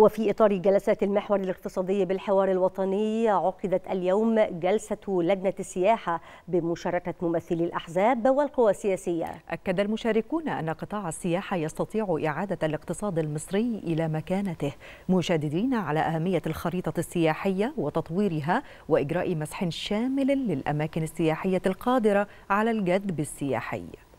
وفي إطار جلسات المحور الاقتصادي بالحوار الوطني عقدت اليوم جلسة لجنة السياحة بمشاركة ممثلي الأحزاب والقوى السياسية أكد المشاركون أن قطاع السياحة يستطيع إعادة الاقتصاد المصري إلى مكانته مشددين على أهمية الخريطة السياحية وتطويرها وإجراء مسح شامل للأماكن السياحية القادرة على الجذب السياحي